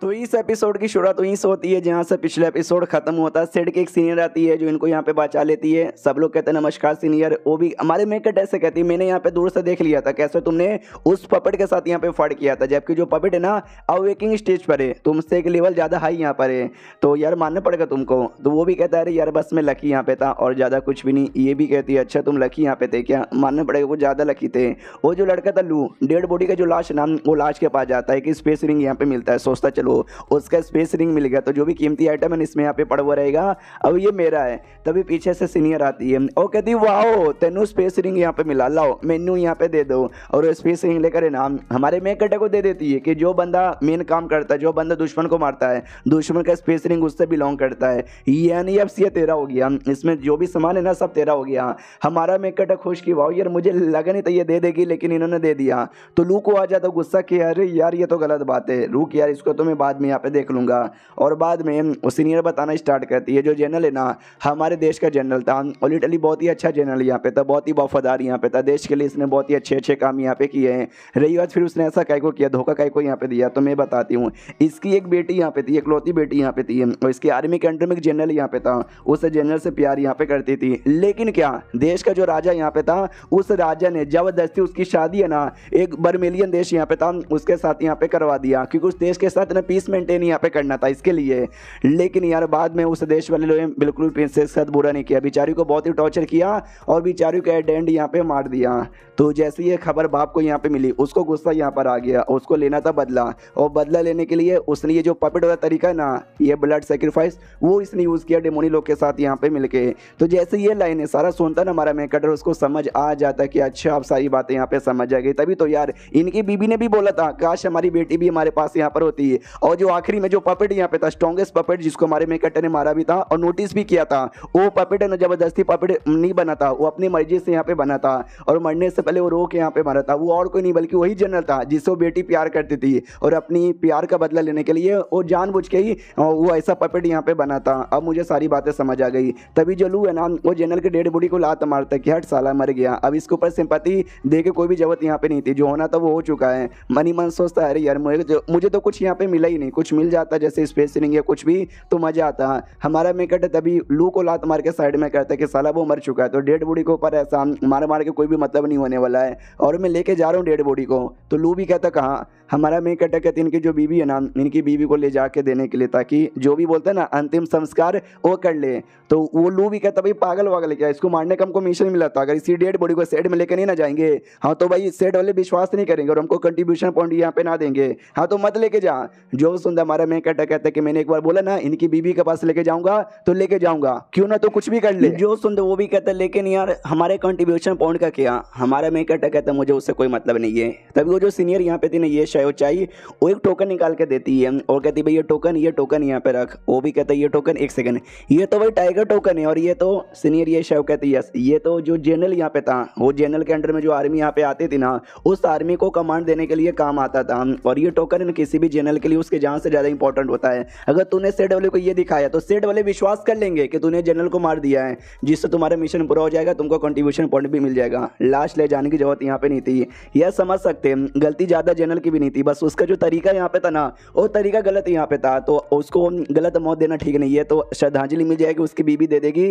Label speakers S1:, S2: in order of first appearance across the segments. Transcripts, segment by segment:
S1: तो इस एपिसोड की शुरुआत वहीं से होती है जहाँ से पिछले एपिसोड खत्म होता है सेड की एक सीनियर आती है जो इनको यहाँ पे बचा लेती है सब लोग कहते हैं नमस्कार सीनियर वो भी हमारे मेकट ऐसे कहती है मैंने यहाँ पे दूर से देख लिया था कैसे तुमने उस पपेट के साथ यहाँ पे फाड़ किया था जबकि जो पपेट है ना अवेकिंग स्टेज पर है तुमसे एक लेवल ज़्यादा हाई यहाँ पर है तो यार मानना पड़ेगा तुमको तो वो भी कहता है अरे यार बस मैं लकी यहाँ पे था और ज़्यादा कुछ भी नहीं ये भी कहती है अच्छा तुम लकी यहाँ पे थे क्या मानना पड़ेगा वो ज़्यादा लकी थे वो जो लड़का था लू डेड बॉडी का जो लाश नाम वो लाश के पास जाता है कि स्पेस रिंग यहाँ पे मिलता है सोचता चलो को उसका स्पेस रिंग मिल गया तो जो भी कीमती आइटम है इसमें यहाँ पे पड़ा हुआ रहेगा अब ये मेरा है तभी पीछे से सीनियर आती है और कहती वाह तेनू स्पेस रिंग यहाँ पे मिला लाओ मेनू यहाँ पे दे दो और स्पेस रिंग लेकर ना हमारे मेन कटे को दे देती है कि जो बंदा मेन काम करता है जो बंदा दुश्मन को मारता है दुश्मन का स्पेस रिंग उससे बिलोंग करता है यानी अब ये तेरा हो गया इसमें जो भी सामान है ना सब तेरा हो गया हमारा मेन कटा खुश की वाह यार मुझे लगा नहीं तो ये दे देगी लेकिन इन्होंने दे दिया तो लू को आ जाता गुस्सा कि अरे यार ये तो गलत बात है रू यार इसको तो मैं बाद में यहाँ पे देख लूँगा और बाद में सीनियर बताना स्टार्ट करती है जो जनरल है ना हमारे देश का जनरल था और इटली बहुत ही अच्छा जनरल यहाँ पे था बहुत ही वफादार यहाँ पे था देश के लिए इसने बहुत ही अच्छे अच्छे काम यहाँ पे किए हैं रही बात फिर उसने ऐसा कैको किया धोखा कैको यहाँ पे दिया तो मैं बताती हूँ इसकी एक बेटी यहाँ पे थी एक लौती बेटी यहाँ पे थी और इसकी आर्मी अंडर में एक जनरल यहाँ पे था उस जनरल से प्यार यहाँ पे करती थी लेकिन क्या देश का जो राजा यहाँ पे था उस राजा ने जबरदस्ती उसकी शादी है ना एक बर्मेलियन देश यहाँ पे था उसके साथ यहाँ पे करवा दिया क्योंकि उस देश के साथ पीस मेंटेन यहाँ पे करना था इसके लिए लेकिन यार बाद में उस देश वाले लोगों ने बिल्कुल प्रिंसेस के साथ बुरा नहीं किया बिचारी को बहुत ही टॉर्चर किया और बेचारी का एडेंड यहाँ पे मार दिया तो जैसे ये खबर बाप को यहाँ पे मिली उसको गुस्सा यहाँ पर आ गया उसको लेना था बदला और बदला लेने के लिए उसने ये जो पपेट वाला तरीका ना ये ब्लड सेक्रीफाइस वो इसने यूज़ किया डेमोनी लोग के साथ यहाँ पे मिलके तो जैसे ये लाइन है सारा सुनता ना हमारा मेकटर उसको समझ आ जाता कि अच्छा आप सारी बातें यहाँ पे समझ आ गई तभी तो यार इनकी बीबी ने भी बोला था काश हमारी बेटी भी हमारे पास यहाँ पर होती और जो आखिरी में जो पपेट यहाँ पे था स्ट्रॉन्गेस्ट पपेट जिसको हमारे मेकटर ने मारा भी था और नोटिस भी किया था वो पपेट है ना जबरदस्ती पपेट नहीं बना था वो अपनी मर्जी से यहाँ पे बना था और मरने से पहले वो रो के यहाँ पे मारा था वो और कोई नहीं बल्कि वही जनरल था जिससे वो बेटी प्यार करती थी और अपनी प्यार का बदला लेने के लिए वो जानबूझ के ही वो ऐसा पपेट यहाँ पे बना था अब मुझे सारी बातें समझ आ गई तभी जो लू है ना वो जनरल की डेड बूढ़ी को लात मारता कि हट साला मर गया अब इसके ऊपर सिंपति दे के कोई भी जरूरत यहाँ पे नहीं थी जो होना था वो हो चुका है मनी मन सोचता है अरे यार मुझे तो, तो कुछ यहाँ पे मिला मिलता ही नहीं कुछ मिल जाता जैसे स्पेस सीलिंग या कुछ भी तो मज़ा आता है हमारा मेकट तभी लू को लात मार के साइड में करता है कि साला वो मर चुका है तो डेड बॉडी के ऊपर ऐसा मार मार के कोई भी मतलब नहीं होने वाला है और मैं लेके जा रहा हूँ डेड बॉडी को तो लू भी कहता कहाँ हमारा मेन कहता कहते इनकी जो बीवी है ना इनकी बीवी को ले जाके देने के लिए ताकि जो भी बोलते हैं ना अंतिम संस्कार वो कर ले तो वो लू भी कहता भाई पागल वागल क्या इसको मारने का हमको मिशन मिला था अगर इसी डेड बॉडी को सेट में लेकर नहीं ना जाएंगे हाँ तो भाई सेट वाले विश्वास नहीं करेंगे और हमको कंट्रीब्यूशन पॉइंट यहाँ पे ना देंगे हाँ तो मत लेके जा जो सुंदर हमारा मैं कहता कहता कि मैंने एक बार बोला ना इनकी बीबी के पास लेके जाऊंगा तो लेके जाऊंगा क्यों ना तो कुछ भी कर ले जो सुंदर वो भी कहता लेकिन यार हमारे कंट्रीब्यूशन पॉइंट का क्या हमारा मैं कहता कहता मुझे उससे कोई मतलब नहीं है तभी वो जो सीनियर यहाँ पे थी ना ये शायद चाहिए वो एक टोकन निकाल के देती है और कहती भाई ये टोकन ये टोकन यहाँ पे रख वो भी कहता है ये टोकन एक सेकंड ये तो भाई टाइगर टोकन है और ये तो सीनियर ये शायद कहती है ये तो जो जनरल यहाँ पे था वो जनरल के अंडर में जो आर्मी यहाँ पे आती थी ना उस आर्मी को कमांड देने के लिए काम आता था और ये टोकन किसी भी जनरल के लिए उस के जहाँ से ज़्यादा इंपॉर्टेंट होता है अगर तूने सेट वाले को ये दिखाया तो सेट वाले विश्वास कर लेंगे कि तूने जनरल को मार दिया है जिससे तुम्हारा मिशन पूरा हो जाएगा तुमको कंट्रीब्यूशन पॉइंट भी मिल जाएगा लास्ट ले जाने की जरूरत यहाँ पे नहीं थी यह समझ सकते गलती ज़्यादा जनरल की भी नहीं थी बस उसका जो तरीका यहाँ पे था ना वो तरीका गलत यहाँ पे था तो उसको गलत मौत देना ठीक नहीं है तो श्रद्धांजलि मिल जाएगी उसकी बीबी दे देगी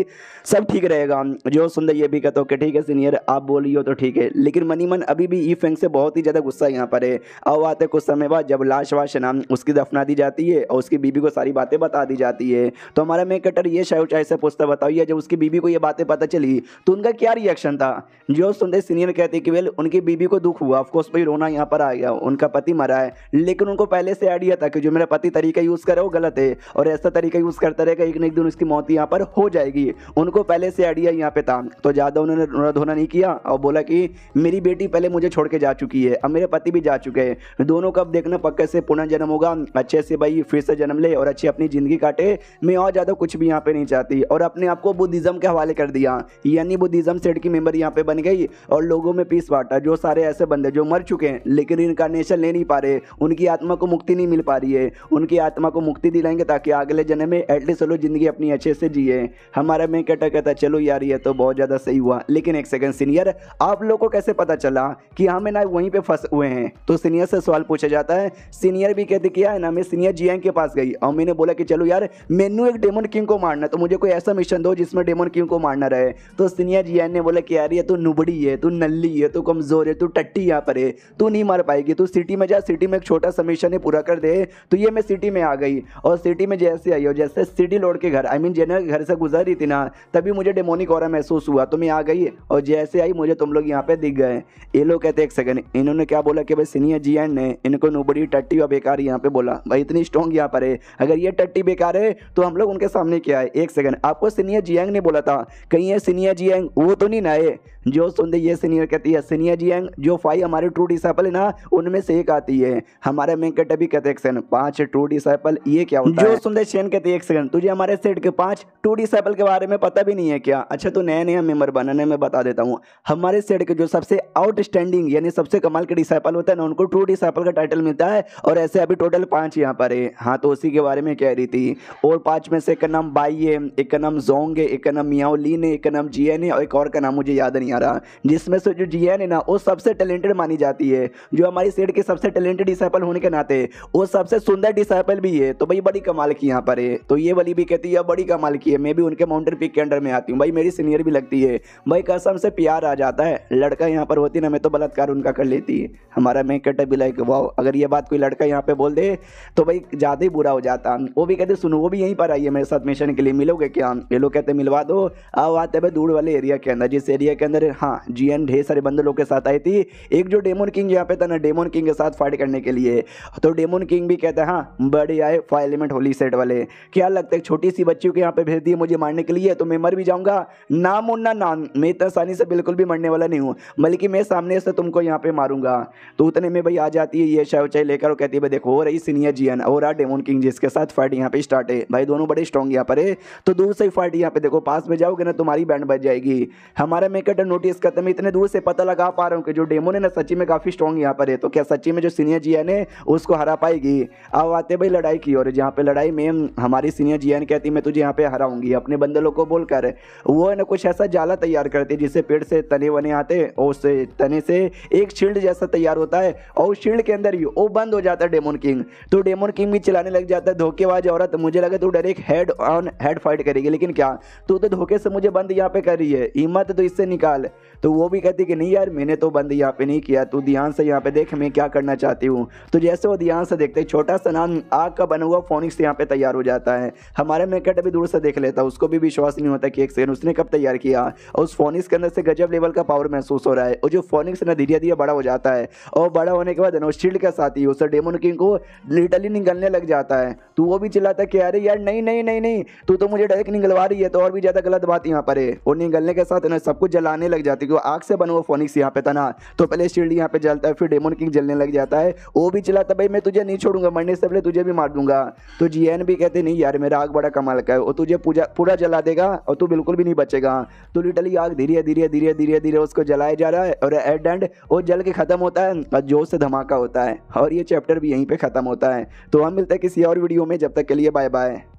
S1: सब ठीक रहेगा जो सुंदर ये भी कहते हो कि ठीक है सीनियर आप बोली हो तो ठीक है लेकिन मनीमन अभी भी ई फेंग से बहुत ही ज़्यादा गुस्सा यहाँ पर है अब आते कुछ समय बाद जब लाश वाश नाम उसकी दफना दी जाती है और उसकी बीबी को सारी बातें बता दी जाती है तो हमारा मेन कटर ये शाह शाह से पूछता बताओ या जब उसकी बीबी को ये बातें पता चली तो उनका क्या रिएक्शन था जो सुनते सीनियर कहते कि वेल उनकी बीबी को दुख हुआ ऑफकोर्स भाई रोना यहाँ पर आ गया उनका पति मरा है लेकिन उनको पहले से आइडिया था कि जो मेरा पति तरीका यूज़ करे वो गलत है और ऐसा तरीका यूज़ करता रहेगा एक न एक दिन उसकी मौत यहाँ पर हो जाएगी उनको पहले से आइडिया यहाँ पे था तो ज़्यादा उन्होंने रोना धोना नहीं किया और बोला कि मेरी बेटी पहले मुझे छोड़ के जा चुकी है अब मेरे पति भी जा चुके हैं दोनों को अब देखना पक्के से पुनर्जन्म होगा बोला अच्छे से भाई फिर से जन्म ले और अच्छी अपनी ज़िंदगी काटे मैं और ज़्यादा कुछ भी यहाँ पे नहीं चाहती और अपने आप को बुद्धिज़्म के हवाले कर दिया यानी बुद्धिज़्म सेट की मेम्बर यहाँ पे बन गई और लोगों में पीस बांटा जो सारे ऐसे बंदे जो मर चुके हैं लेकिन इनकारनेशन ले नहीं पा रहे उनकी आत्मा को मुक्ति नहीं मिल पा रही है उनकी आत्मा को मुक्ति दिलाएंगे ताकि अगले जन्म में एटलीस्ट चलो ज़िंदगी अपनी अच्छे से जिए हमारा मैं कहता कहता चलो यार ये तो बहुत ज़्यादा सही हुआ लेकिन एक सेकेंड सीनियर आप लोग को कैसे पता चला कि हमें हाँ, ना वहीं पे फंसे हुए हैं तो सीनियर से सवाल पूछा जाता है सीनियर भी कहते किया है ना मैं सीनियर जी के पास गई और मैंने बोला कि चलो यार मैनू एक डेमन किंग को मारना तो मुझे कोई ऐसा मिशन दो जिसमें डेमन किंग को मारना रहे तो सीनियर जी ने बोला कि यार ये तू नुबड़ी है तू नली है तू कमज़ोर है तू टट्टी यहाँ पर है तू नहीं मार पाएगी तू सिटी में जा सिटी में एक छोटा सा मिशन है पूरा कर दे तो ये मैं सिटी में आ गई और सिटी में जैसे आई हो जैसे सिटी लौट के घर आई मीन जैन घर से गुजर रही थी ना तभी मुझे डेमोनिक और महसूस हुआ तो मैं आ गई और जैसे आई मुझे तुम लोग यहाँ पे दिख गए ये लोग कहते एक सेकंड इन्होंने क्या बोला कि भाई सीनियर जी ने इनको नुबड़ी टट्टी और बेकार यहाँ पे पे बोला भाई इतनी स्ट्रॉन्ग यहाँ पर है अगर ये टट्टी बेकार है तो हम लोग उनके सामने क्या है एक सेकंड आपको सीनियर जियांग ने बोला था कहीं है सीनियर जियांग वो तो नहीं ना है जो सुनते ये सीनियर कहती है सीनियर जियांग जो फाइव हमारे ट्रू डिसाइपल है ना उनमें से एक आती है हमारे वेंकट अभी कहते हैं सेकंड पाँच ट्रू डिसाइपल ये क्या होता जो सुन दे शेन कहती है एक सेकंड तुझे हमारे सेट के पाँच टू डिसाइपल के बारे में पता भी नहीं है क्या अच्छा तो नया नया मेम्बर बनाने में बता देता हूँ हमारे सेट के जो सबसे आउटस्टैंडिंग यानी सबसे कमाल के डिसाइपल होता है ना उनको ट्रू डिसाइपल का टाइटल मिलता है और ऐसे अभी टोटल टोटल पांच यहाँ पर है हाँ तो उसी के बारे में कह रही थी और पांच में से एक नाम बाई है एक का नाम जोंग है एक का नाम मियाओलिन है एक का नाम जी एन है और एक और का नाम मुझे याद नहीं आ रहा जिसमें से जो जी है ना वो सबसे टैलेंटेड मानी जाती है जो हमारी सेठ के सबसे टैलेंटेड डिसाइपल होने के नाते वो सबसे सुंदर डिसाइपल भी है तो भाई बड़ी कमाल की यहाँ पर है तो ये वाली भी कहती है बड़ी कमाल की है मैं भी उनके माउंटेन पिक के अंडर में आती हूँ भाई मेरी सीनियर भी लगती है भाई कसम से प्यार आ जाता है लड़का यहाँ पर होती ना मैं तो बलात्कार उनका कर लेती है हमारा मैं कट भी लाइक वाओ अगर ये बात कोई लड़का यहाँ पे बोल दे तो भाई ज़्यादा ही बुरा हो जाता वो भी कहते सुनो वो भी यहीं पर आइए मेरे साथ मिशन के लिए मिलोगे क्या ये लोग कहते मिलवा दो आओ आते भाई दूर वाले एरिया के अंदर जिस एरिया के अंदर हाँ जी ढेर सारे बंदे लोग के साथ आई थी एक जो डेमोन किंग यहाँ पे था ना डेमोन किंग के साथ फाइट करने के लिए तो डेमोन किंग भी कहते हैं हाँ बड़े आए फाइव एलिमेंट होली सेट वाले क्या लगता है छोटी सी बच्ची को यहाँ पे भेज दिए मुझे मारने के लिए तो मैं मर भी जाऊँगा नाम मुन्ना ना मैं इतना आसानी से बिल्कुल भी मरने वाला नहीं हूँ बल्कि मैं सामने से तुमको यहाँ पे मारूंगा तो उतने में भाई आ जाती है ये शव शवचाई लेकर और कहती है भाई देखो हो रही भाई सीनियर जियन और डेमोन किंग जिसके साथ फाइट यहाँ पे स्टार्ट है भाई दोनों बड़े स्ट्रॉन्ग यहाँ पर है तो दूर से ही फाइट यहाँ पे देखो पास में जाओगे ना तुम्हारी बैंड बच जाएगी हमारे मेकर नोटिस करते मैं इतने दूर से पता लगा पा रहा हूँ कि जो डेमोन है ना सची में काफ़ी स्ट्रॉन्ग यहाँ पर है तो क्या सची में जो सीनियर जियन है उसको हरा पाएगी अब आते भाई लड़ाई की और जहाँ पे लड़ाई में हमारी सीनियर जियन कहती मैं तुझे यहाँ पे हराऊंगी अपने बंदे लोग को बोलकर वो है ना कुछ ऐसा जाला तैयार करती जिससे पेड़ से तने वने आते और उससे तने से एक शील्ड जैसा तैयार होता है और उस शील्ड के अंदर ही वो बंद हो जाता है डेमोन किंग तो डेमोन किंग भी चलाने लग जाता है धोखेबाज औरत मुझे लगा तू direct head on head fight करेगी लेकिन क्या तू तो धोखे से मुझे बंद यहाँ पे कर रही है हिम्मत तो इससे निकाल तो वो भी कहती कि नहीं यार मैंने तो बंद यहाँ पे नहीं किया तू ध्यान से यहाँ पे देख मैं क्या करना चाहती हूँ तो जैसे वो ध्यान से देखते छोटा सा नाम आग का बना हुआ फोनिक्स यहाँ पे तैयार हो जाता है हमारे मेकट अभी दूर से देख लेता उसको भी विश्वास नहीं होता कि एक सेकंड उसने कब तैयार किया और उस फोनिक्स के अंदर से गजब लेवल का पावर महसूस हो रहा है और जो फोनिक्स ना धीरे धीरे बड़ा हो जाता है और बड़ा होने के बाद अनुशील्ड के साथ ही उस डेमोन किंग को लिटरली निकलने लग जाता है तो वो भी चिल्लाता है कि अरे यार नहीं नहीं नहीं नहीं तू तो मुझे डायरेक्ट निकलवा रही है तो और भी ज़्यादा गलत बात यहाँ पर है और निकलने के साथ सब कुछ जलाने लग जाती है आग से बना वो फोनिक्स यहाँ पे तना तो पहले शील्ड यहाँ पे जलता है फिर डेमोन किंग जलने लग जाता है वो भी चिल्लाता भाई मैं तुझे नहीं छोड़ूंगा मरने से पहले तुझे भी मार दूंगा तो जी भी कहते नहीं यार मेरा आग बड़ा कमाल का है वो तुझे पूरा जला देगा और तू बिल्कुल भी नहीं बचेगा तो लिटरली आग धीरे धीरे धीरे धीरे धीरे उसको जलाया जा रहा है और एट एंड वो जल के खत्म होता है और जोर से धमाका होता है और ये चैप्टर भी यहीं पर खत्म ख़त्म होता है तो हम मिलते हैं किसी और वीडियो में जब तक के लिए बाय बाय